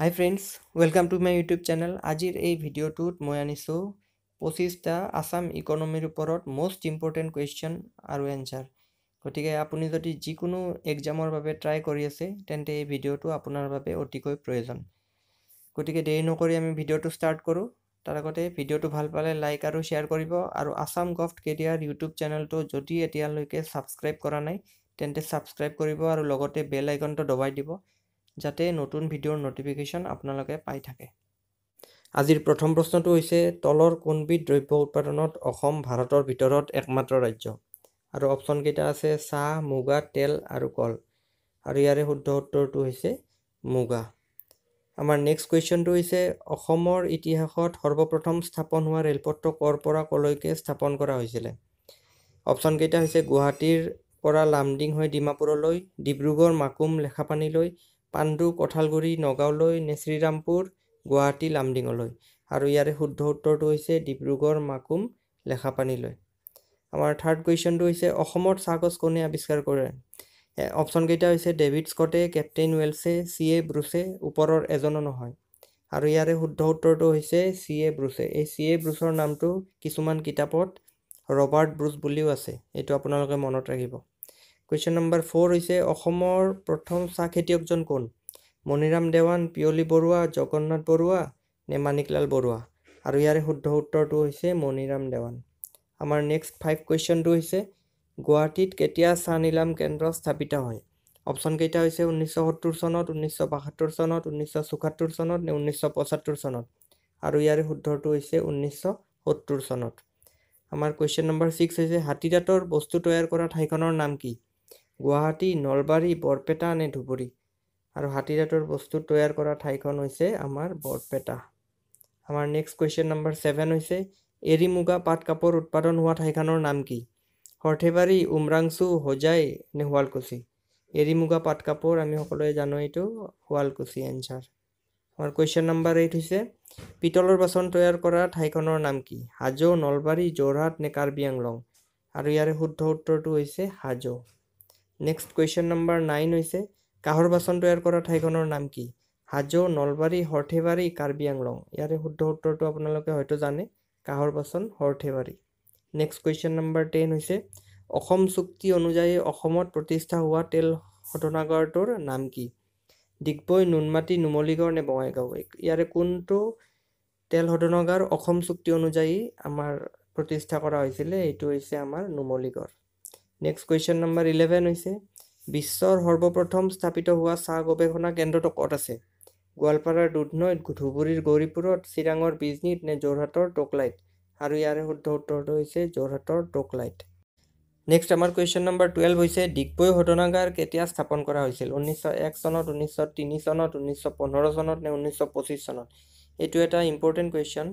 high friends welcome to my YouTube channel আজিৰ এই ভিডিঅ'টোত মই আনিছোঁ পঁচিছটা আছাম ইকনমিৰ ওপৰত মষ্ট ইম্পৰ্টেণ্ট কুৱেশ্যন আৰু এনচাৰ গতিকে আপুনি যদি যিকোনো এক্সামৰ বাবে ট্ৰাই কৰি আছে তেন্তে এই ভিডিঅ'টো আপোনাৰ বাবে অতিকৈ প্ৰয়োজন গতিকে দেৰি নকৰি আমি ভিডিঅ'টো ষ্টাৰ্ট কৰোঁ তাৰ আগতে ভিডিঅ'টো ভাল পালে লাইক আৰু শ্বেয়াৰ কৰিব আৰু আছাম গভ কেৰিয়াৰ ইউটিউব চেনেলটো যদি এতিয়ালৈকে ছাবস্ক্ৰাইব কৰা নাই তেন্তে ছাবস্ক্ৰাইব কৰিব আৰু লগতে বেল আইকনটো দবাই দিব যাতে নতুন ভিডিঅ'ৰ ন'টিফিকেশ্যন আপোনালোকে পাই থাকে আজিৰ প্ৰথম প্ৰশ্নটো হৈছে তলৰ কোনবিধ দ্ৰব্য উৎপাদনত অসম ভাৰতৰ ভিতৰত একমাত্ৰ ৰাজ্য আৰু অপশ্যনকেইটা আছে চাহ মুগা তেল আৰু কল আৰু ইয়াৰে শুদ্ধ উত্তৰটো হৈছে মুগা আমাৰ নেক্সট কুৱেশ্যনটো হৈছে অসমৰ ইতিহাসত সৰ্বপ্ৰথম স্থাপন হোৱা ৰেলপথটো ক'ৰ পৰা কলৈকে স্থাপন কৰা হৈছিলে অপশ্যনকেইটা হৈছে গুৱাহাটীৰ পৰা লামডিং হৈ ডিমাপুৰলৈ ডিব্ৰুগড় মাকুম লেখাপানীলৈ পাণ্ডু কঠালগুৰি নগাঁৱলৈ নে গুৱাহাটী লামডিঙলৈ আৰু ইয়াৰে শুদ্ধ উত্তৰটো হৈছে ডিব্ৰুগড় মাকুম লেখাপানীলৈ আমাৰ থাৰ্ড কুৱেশ্যনটো হৈছে অসমত চাহগছ কোনে আৱিষ্কাৰ কৰে অপশ্যনকেইটা হৈছে ডেভিড স্কটে কেপ্টেইন ৱেলছে চি এ ব্ৰুছে ওপৰৰ এজনো নহয় আৰু ইয়াৰে শুদ্ধ উত্তৰটো হৈছে চি এ ব্ৰুছে এই চি এ ব্ৰুছৰ নামটো কিছুমান কিতাপত ৰবাৰ্ট ব্ৰুছ বুলিও আছে এইটো আপোনালোকে মনত ৰাখিব কুৱেশ্যন নম্বৰ ফ'ৰ হৈছে অসমৰ প্ৰথম চাহ খেতিয়কজন কোন মণিৰাম দেৱান পিয়লি বৰুৱা জগন্নাথ বৰুৱা নে মানিকলাল বৰুৱা আৰু ইয়াৰে শুদ্ধ উত্তৰটো হৈছে মণিৰাম দেৱান আমাৰ নেক্সট ফাইভ কুৱেশ্যনটো হৈছে গুৱাহাটীত কেতিয়া চাহ নিলাম কেন্দ্ৰ স্থাপিত হয় অপশ্যনকেইটা হৈছে ঊনৈছশ সত্তৰ চনত ঊনৈছশ বাসত্তৰ চনত ঊনৈছশ চৌসত্তৰ চনত নে ঊনৈছশ পঁচাত্তৰ চনত আৰু ইয়াৰে শুদ্ধটো হৈছে ঊনৈছশ সত্তৰ চনত আমাৰ কুৱেশ্যন নম্বৰ ছিক্স হৈছে হাতীদাঁতৰ বস্তু তৈয়াৰ কৰা ঠাইখনৰ নাম কি গুৱাহাটী নলবাৰী বৰপেটা নে ধুবুৰী আৰু হাতীজাতৰ বস্তু তৈয়াৰ কৰা ঠাইখন হৈছে আমাৰ বৰপেটা আমাৰ নেক্সট কুৱেশ্যন নম্বৰ ছেভেন হৈছে এৰী মুগা পাট কাপোৰ উৎপাদন হোৱা ঠাইখনৰ নাম কি সৰ্থেবাৰী উমৰাংচু হজাই নে শুৱালকুছি এৰী মুগা পাট কাপোৰ আমি সকলোৱে জানো এইটো শুৱালকুছি এনচাৰ আমাৰ কুৱেশ্যন নম্বৰ এইট হৈছে পিতলৰ বাচন তৈয়াৰ কৰা ঠাইখনৰ নাম কি হাজো নলবাৰী যোৰহাট নে কাৰ্বি আংলং আৰু ইয়াৰে শুদ্ধ উত্তৰটো হৈছে Hajo next question number nine হৈছে কাঁহৰ বাচন তৈয়াৰ কৰা ঠাইখনৰ নাম কি হাজো নলবাৰী সৰ্থেবাৰী কাৰ্বি আংলং ইয়াৰে শুদ্ধ উত্তৰটো আপোনালোকে হয়তো জানে কাঁহৰ বাচন Sarthebari next question number ten হৈছে অসম চুক্তি অনুযায়ী অসমত প্ৰতিষ্ঠা হোৱা তেল শোধনাগাৰটোৰ নাম কি ডিগবৈ নুনমাটি নুমলীগড় নে বঙাইগাঁও ইয়াৰে কোনটো তেল শোধনাগাৰ অসম চুক্তি অনুযায়ী আমাৰ প্ৰতিষ্ঠা কৰা হৈছিলে এইটো হৈছে আমাৰ Numaligarh next question number eleven হৈছে বিশ্বৰ সৰ্বপ্ৰথম স্থাপিত হোৱা চাহ গৱেষণা কেন্দ্ৰটো ক'ত আছে গোৱালপাৰাৰ দুধনৈত ধুবুৰীৰ গৌৰীপুৰত চিৰাঙৰ বিজনীত নে যোৰহাটৰ টোকলাইট আৰু ইয়াৰে শুদ্ধ উত্তৰটো হৈছে যোৰহাটৰ টোকলাইট নেক্সট আমাৰ কুৱেশ্যন নম্বৰ টুৱেল্ভ হৈছে ডিগবৈ ঘটনাগাৰ কেতিয়া স্থাপন কৰা হৈছিল ঊনৈছশ এক চনত ঊনৈছশ তিনি চনত ঊনৈছশ পোন্ধৰ চনত নে ঊনৈছশ পঁচিছ চনত এইটো এটা ইম্পৰ্টেণ্ট কুৱেশ্যন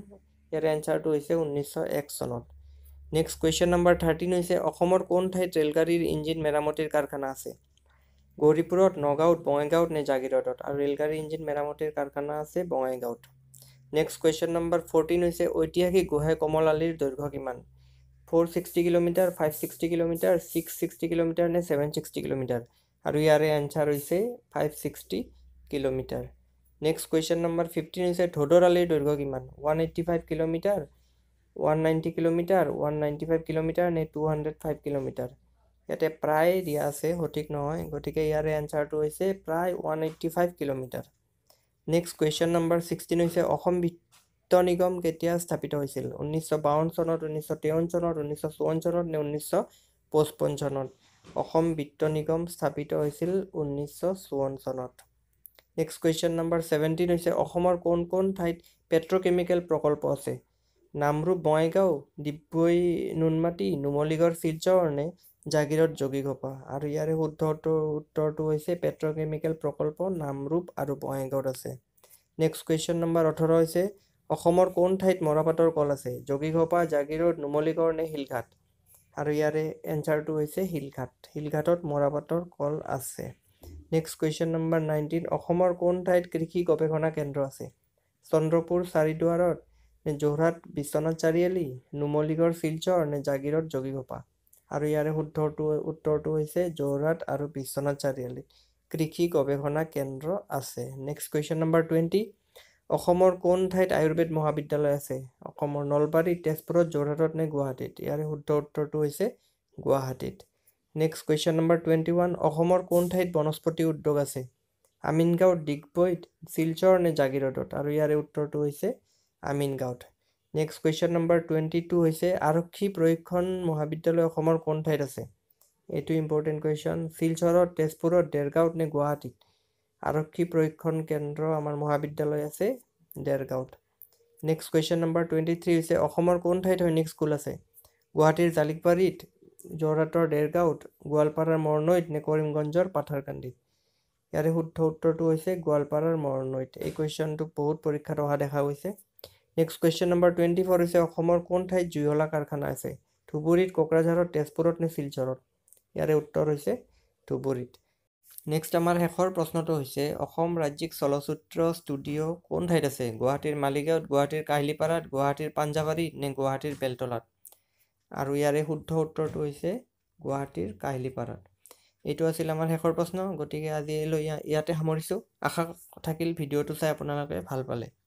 ইয়াৰ এনচাৰটো হৈছে ঊনৈছশ এক চনত নেক্সট কুৱেশ্যন নম্বৰ থাৰ্টিন হৈছে অসমৰ কোন ঠাইত ৰেলগাড়ীৰ ইঞ্জিন মেৰামতিৰ কাৰখানা আছে গৌৰীপুৰত নগাঁৱত বঙাইগাঁৱত নে জাগিৰদত আৰু ৰেলগাড়ীৰ ইঞ্জিন মেৰামতিৰ কাৰখানা আছে বঙাইগাঁৱত নেক্সট কুৱেশ্যন নম্বৰ ফৰ্টিন হৈছে ঐতিহাসিক গোহাঁই কমল আলিৰ দৈৰ্ঘ্য কিমান four sixty kilometre five sixty kilometre six sixty kilometre নে ছেভেন ছিক্সটি কিলোমিটাৰ আৰু ইয়াৰে এনচাৰ হৈছে five sixty kilometre next question number fifteen হৈছে ধোদৰ আলিৰ দৈৰ্ঘ্য কিমান one eighty five kilometre ninety kilometre one ninety five kilometre নে টু হাণ্ড্ৰেড ফাইভ কিলোমিটাৰ ইয়াতে প্ৰায় দিয়া আছে সঠিক নহয় গতিকে ইয়াৰে এনচাৰটো হৈছে প্ৰায় one eighty five kilometre next question number sixteen হৈছে অসম বিত্ত নিগম কেতিয়া স্থাপিত হৈছিল ঊনৈছশ বাৱন্ন চনত ঊনৈছশ তেৱন্ন চনত ঊনৈছশ চৌৱন চনত নে ঊনৈছশ পঁচপন্ন চনত অসম বিত্ত নিগম স্থাপিত হৈছিল ঊনৈছশ চৌৱন চনত নেক্সট কুৱেশ্যন নম্বৰ ছেভেণ্টিন হৈছে অসমৰ কোন কোন ঠাইত পেট্ৰকেমিকেল প্ৰকল্প আছে নামৰূপ বঙাইগাঁও ডিগবৈ নুনমাটি নুমলীগড় শিলচৰ নে জাগিৰত যোগীঘোপা আৰু ইয়াৰে শুদ্ধ উত্তৰটো হৈছে পেট্ৰকেমিকেল প্ৰকল্প নামৰূপ আৰু বঙাইগাঁৱত আছে নেক্সট কুৱেশ্যন নম্বৰ ওঠৰ হৈছে অসমৰ কোন ঠাইত মৰাপাটৰ কল আছে যোগীঘোপা জাগিৰোড নুমলীগড় নে শিলঘাট আৰু ইয়াৰে এনচাৰটো হৈছে শিলঘাট শিলঘাটত মৰাপাটৰ কল আছে নেক্সট কুৱেশ্যন নম্বৰ নাইনটিন অসমৰ কোন ঠাইত কৃষি গৱেষণা কেন্দ্ৰ আছে চন্দ্ৰপুৰ চাৰিদুৱাৰত যোৰহাট বিশ্বনাথ চাৰিআলি নুমলীগড় শিলচৰ নে জাগিৰত জগীঘোপা আৰু ইয়াৰে শুদ্ধটো উত্তৰটো হৈছে যোৰহাট আৰু বিশ্বনাথ চাৰিআলি কৃষি গৱেষণা কেন্দ্ৰ আছে নেক্সট কুৱেশ্যন নম্বৰ টুৱেণ্টি অসমৰ কোন ঠাইত আয়ুৰ্বেদ মহাবিদ্যালয় আছে অসমৰ নলবাৰী তেজপুৰত যোৰহাটত নে গুৱাহাটীত ইয়াৰে শুদ্ধ উত্তৰটো হৈছে গুৱাহাটীত next question number twenty one অসমৰ কোন ঠাইত বনস্পতি উদ্যোগ আছে আমিনগাঁও ডিগবৈত শিলচৰ নে জাগিৰোডত আৰু ইয়াৰে উত্তৰটো হৈছে আমিনগাঁৱত next question number twenty two হৈছে আৰক্ষী প্ৰশিক্ষণ মহাবিদ্যালয় অসমৰ কোন ঠাইত আছে এইটো ইম্পৰ্টেণ্ট কুৱেশ্যন শিলচৰত তেজপুৰত ডেৰগাঁৱত নে গুৱাহাটীত আৰক্ষী প্ৰশিক্ষণ কেন্দ্ৰ আমাৰ মহাবিদ্যালয় আছে ডেৰগাঁৱত next question number twenty three হৈছে অসমৰ কোন ঠাইত সৈনিক স্কুল আছে গুৱাহাটীৰ জালিকবাৰীত যোৰহাটৰ ডেৰগাঁৱত গোৱালপাৰাৰ মৰনৈত নে কৰিমগঞ্জৰ পাথাৰকান্দিত ইয়াৰে শুদ্ধ উত্তৰটো হৈছে গোৱালপাৰাৰ মৰণৈত এই কুৱেশ্যনটো বহুত পৰীক্ষাত অহা দেখা গৈছে next question number twenty four হৈছে অসমৰ কোন ঠাইত জুইহলা কাৰখানা আছে ধুবুৰীত কোকৰাঝাৰত তেজপুৰত নে শিলচৰত ইয়াৰে উত্তৰ হৈছে ধুবুৰীত নেক্সট আমাৰ শেষৰ প্ৰশ্নটো হৈছে অসম ৰাজ্যিক চলচ্চিত্ৰ ষ্টুডিঅ' কোন ঠাইত আছে গুৱাহাটীৰ মালিগাঁৱত গুৱাহাটীৰ কাহিলীপাৰাত গুৱাহাটীৰ পাঞ্জাবাৰীত নে গুৱাহাটীৰ বেলতলাত আৰু ইয়াৰে শুদ্ধ উত্তৰটো হৈছে গুৱাহাটীৰ কাহিলীপাৰাত এইটো আছিল আমাৰ শেষৰ প্ৰশ্ন গতিকে আজি লৈ ইয়াতে সামৰিছোঁ আশা থাকিল ভিডিঅ'টো চাই আপোনালোকে ভাল পালে